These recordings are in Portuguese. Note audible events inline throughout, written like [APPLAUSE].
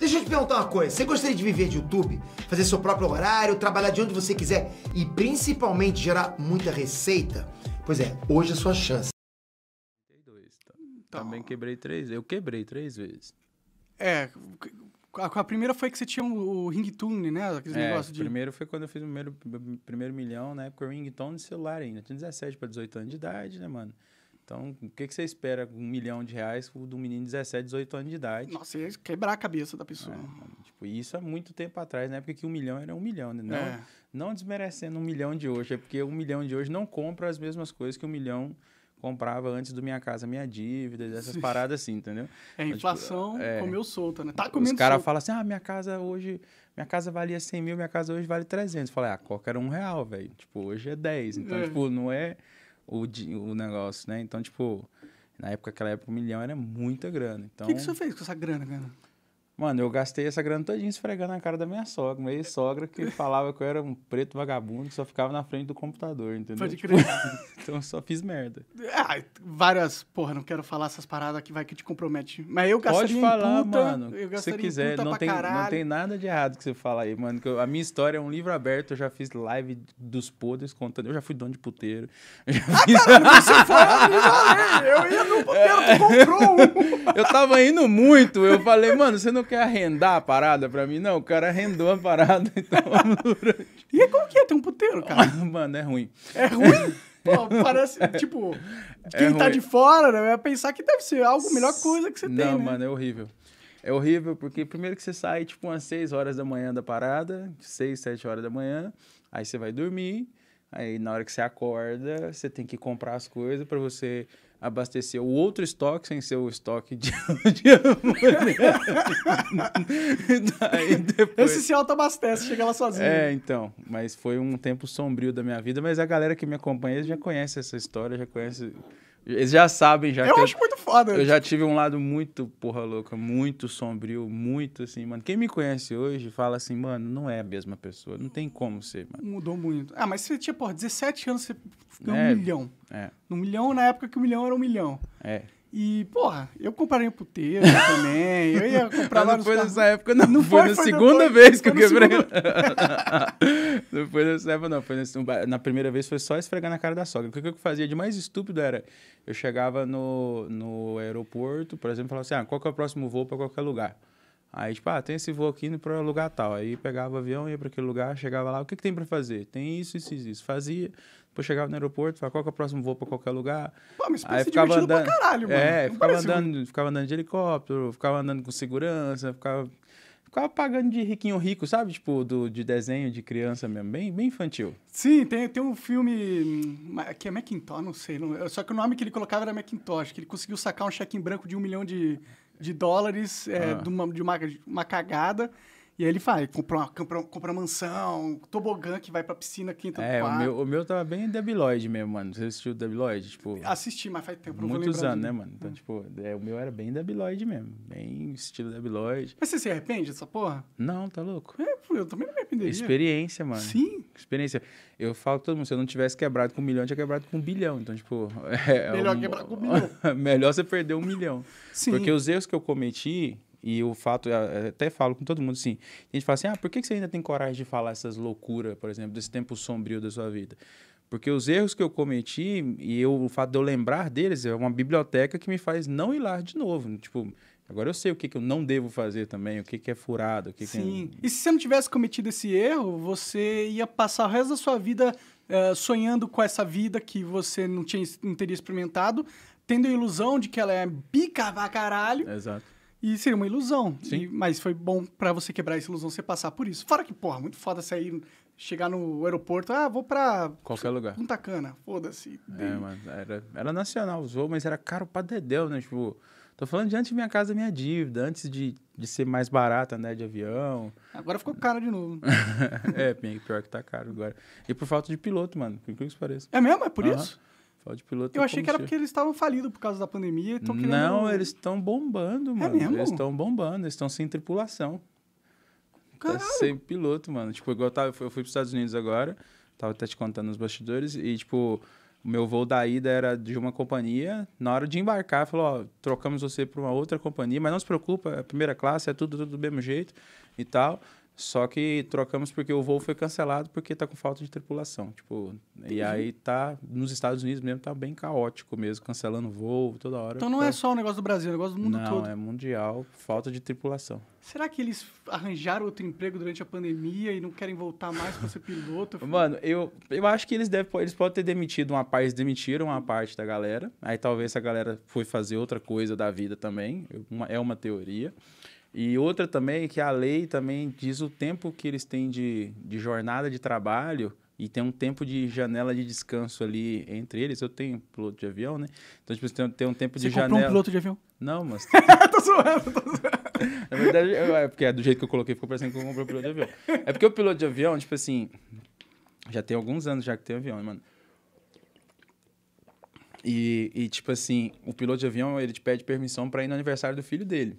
Deixa eu te perguntar uma coisa. Você gostaria de viver de YouTube? Fazer seu próprio horário, trabalhar de onde você quiser e principalmente gerar muita receita? Pois é, hoje é a sua chance. Tá. Também quebrei três Eu quebrei três vezes. É, a, primeira foi que você tinha o, ringtone, né? Aqueles é, negócios de. primeiro foi quando eu fiz o primeiro, primeiro milhão, na né? época o ringtone de celular ainda. Eu tinha 17 para 18 anos de idade, né, mano? Então, o que, que você espera com um milhão de reais do menino de 17, 18 anos de idade? Nossa, ia quebrar a cabeça da pessoa. É, tipo, isso há muito tempo atrás, na né? época que um milhão era um milhão, né? Não, é. não desmerecendo um milhão de hoje, é porque um milhão de hoje não compra as mesmas coisas que um milhão comprava antes do Minha Casa Minha Dívida, essas paradas assim, entendeu? É, a tipo, inflação tipo, é, comeu solta, né? Tá comendo Os caras falam assim, ah, minha casa hoje, minha casa valia 100 mil, minha casa hoje vale 300. Fala, ah, qualquer era um real, velho. Tipo, hoje é 10. Então, é. tipo, não é o, o negócio, né? Então, tipo, na época, aquela época, um milhão era muita grana. Então... O que, que então você fez com essa grana, cara? Mano, eu gastei essa grana todinha esfregando a cara da minha sogra, minha sogra que [LAUGHS] falava que eu era um preto vagabundo que só ficava na frente do computador, entendeu? Pode tipo, crer. Tipo, [LAUGHS] então eu só fiz merda. Ah, várias, porra, não quero falar essas paradas aqui, vai que te compromete. Mas eu muito Pode falar, puta, mano, eu se você quiser, não tem, não tem nada de errado que você fala aí, mano. Eu, a minha história é um livro aberto, eu já fiz live dos podres contando, eu já fui dono de puteiro. Eu já ah, caralho, [LAUGHS] você foi, eu ia no puteiro, tu comprou um. Eu tava indo muito, eu falei, mano, você não quer arrendar a parada pra mim? Não, o cara arrendou a parada, então durante. [LAUGHS] E é como que é? Tem um puteiro, cara. [LAUGHS] Mano, é ruim. É ruim? [LAUGHS] Pô, parece, tipo, é quem é tá de fora, né, vai pensar que deve ser algo melhor coisa que você Não, tem, Não, né? mano, é horrível. É horrível porque primeiro que você sai, tipo, umas 6 horas da manhã da parada, 6, 7 horas da manhã, aí você vai dormir, aí na hora que você acorda, você tem que comprar as coisas para você abastecer o outro estoque sem ser o estoque de, [LAUGHS] de [LAUGHS] Daí depois... Esse se autoabastece chega lá sozinho. É, então. Mas foi um tempo sombrio da minha vida, mas a galera que me acompanha já conhece essa história, já conhece eles já sabem, já. Eu acho eu, muito foda. Eu já tive um lado muito porra louca, muito sombrio, muito assim, mano. Quem me conhece hoje fala assim, mano, não é a mesma pessoa. Não tem como ser, mano. Mudou muito. Ah, mas você tinha, porra, 17 anos, você ficou é, um milhão. É. Um milhão na época que um milhão era um milhão. É. E, porra, eu comprei um puteiro [LAUGHS] também. Eu ia comprar mas lá não foi nessa época, não. não foi, foi, na foi segunda depois, vez que eu quebrei. [LAUGHS] Não foi nessa época, não. Foi nesse, na primeira vez foi só esfregar na cara da sogra. O que eu fazia de mais estúpido era... Eu chegava no, no aeroporto, por exemplo, falava assim... Ah, qual que é o próximo voo para qualquer lugar? Aí, tipo, ah, tem esse voo aqui para lugar tal. Aí pegava o avião, ia para aquele lugar, chegava lá, o que, que tem para fazer? Tem isso, isso, isso. Fazia. Depois chegava no aeroporto, falava, qual que é o próximo voo para qualquer lugar? Pô, mas aí ficava andando, pra caralho, mano. É, ficava andando, ficava andando de helicóptero, ficava andando com segurança, ficava ficava pagando de riquinho rico, sabe? Tipo, do, de desenho de criança mesmo, bem, bem infantil. Sim, tem, tem um filme hum, que é Macintosh, não sei. Não, é, só que o nome que ele colocava era Macintosh, que ele conseguiu sacar um cheque em branco de um milhão de, de dólares é, ah. de, uma, de uma, uma cagada. E aí ele vai, uma, compra, compra uma mansão, tobogã que vai pra piscina quinta é, quarto. É, o meu, o meu tava tá bem Debiloid mesmo, mano. Você assistiu Debiloid? Tipo, Assisti, mas faz tempo. Muitos anos, né, mano? Então, é. tipo, é, o meu era bem Debiloid mesmo. Bem estilo Debiloid. Mas você se arrepende dessa porra? Não, tá louco. É, eu também não me arrependeria. Experiência, mano. Sim. Experiência. Eu falo todo mundo, se eu não tivesse quebrado com um milhão, eu tinha quebrado com um bilhão. Então, tipo... [LAUGHS] É, melhor um... quebrar com um milhão. [LAUGHS] melhor você perder um milhão. Sim. Porque os erros que eu cometi e o fato, até falo com todo mundo assim, a gente fala assim, ah, por que você ainda tem coragem de falar essas loucuras, por exemplo, desse tempo sombrio da sua vida? Porque os erros que eu cometi e eu, o fato de eu lembrar deles é uma biblioteca que me faz não ir lá de novo. Né? Tipo, agora eu sei o que, que eu não devo fazer também, o que, que é furado. O que Sim. Que é... E se você não tivesse cometido esse erro, você ia passar o resto da sua vida uh, sonhando com essa vida que você não, tinha, não teria experimentado, tendo a ilusão de que ela é bica pra caralho. Exato. E seria uma ilusão. Sim. E, mas foi bom para você quebrar essa ilusão, você passar por isso. Fora que, porra, muito foda sair, chegar no aeroporto, ah, vou pra... Qualquer lugar. Punta Cana, foda-se. É, mas era, era nacional o voo, mas era caro pra dedéu, né? Tipo, tô falando de antes de minha casa, minha dívida, antes de, de ser mais barata, né, de avião. Agora ficou caro de novo. [LAUGHS] é, pior que tá caro agora. E por falta de piloto, mano, por incrível que pareça. É mesmo? É por uhum. isso? Falta de piloto. Eu é achei que era porque eles estavam falidos por causa da pandemia. Não, querendo... eles estão bombando, mano. É mesmo? Eles estão bombando, eles estão sem tripulação. Tá sem piloto, mano. Tipo, igual eu, tava, eu fui para os Estados Unidos agora, tava até te contando nos bastidores, e tipo, o meu voo da ida era de uma companhia. Na hora de embarcar, falou: Ó, trocamos você para uma outra companhia, mas não se preocupa, a é primeira classe é tudo, tudo do mesmo jeito e tal. Só que trocamos porque o voo foi cancelado porque tá com falta de tripulação. Tipo, Entendi. e aí tá. Nos Estados Unidos mesmo tá bem caótico mesmo, cancelando voo toda hora. Então não é tá só um negócio do Brasil, é um negócio do mundo não, todo. Não, é mundial, falta de tripulação. Será que eles arranjaram outro emprego durante a pandemia e não querem voltar mais para ser piloto? [LAUGHS] Mano, eu, eu acho que eles, devem, eles podem ter demitido uma parte, demitiram uma parte da galera. Aí talvez a galera foi fazer outra coisa da vida também. é uma teoria. E outra também é que a lei também diz o tempo que eles têm de, de jornada de trabalho e tem um tempo de janela de descanso ali entre eles. Eu tenho piloto de avião, né? Então, tipo, tem, tem um tempo Você de janela. Você um piloto de avião? Não, mas... [LAUGHS] tô zoando, tô zoando. Na verdade, é porque é do jeito que eu coloquei, ficou parecendo que eu comprei um piloto de avião. É porque o piloto de avião, tipo assim, já tem alguns anos já que tem avião, né, mano? E, e, tipo assim, o piloto de avião, ele te pede permissão para ir no aniversário do filho dele.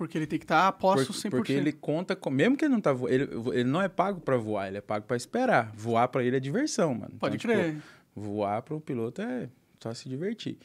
Porque ele tem que estar tá a posto 100%. Porque ele conta com... Mesmo que ele não tá voando... Ele, ele não é pago para voar, ele é pago para esperar. Voar para ele é diversão, mano. Pode então, tipo, crer. Tipo, voar para o piloto é só se divertir.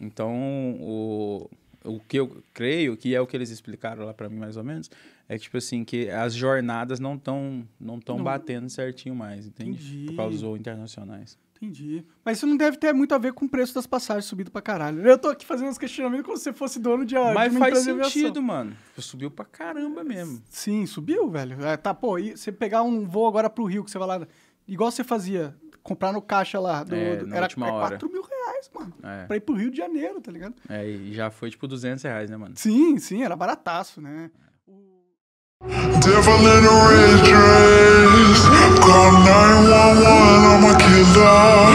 Então, o, o que eu creio, que é o que eles explicaram lá para mim mais ou menos, é que, tipo assim, que as jornadas não estão não tão não. batendo certinho mais, entende? Entendi. Por causa dos voos internacionais. Entendi. Mas isso não deve ter muito a ver com o preço das passagens subido pra caralho. Né? Eu tô aqui fazendo os questionamentos como se fosse dono de Mas de faz sentido, mano. Subiu pra caramba mesmo. Sim, subiu, velho. É, tá, pô, e você pegar um voo agora pro Rio, que você vai lá. Igual você fazia, comprar no caixa lá. Do, é, do, era última é 4 mil reais, mano. É. Pra ir pro Rio de Janeiro, tá ligado? É, e já foi tipo 200 reais, né, mano? Sim, sim, era barataço, né? Devil in a red dress, call 911 on my day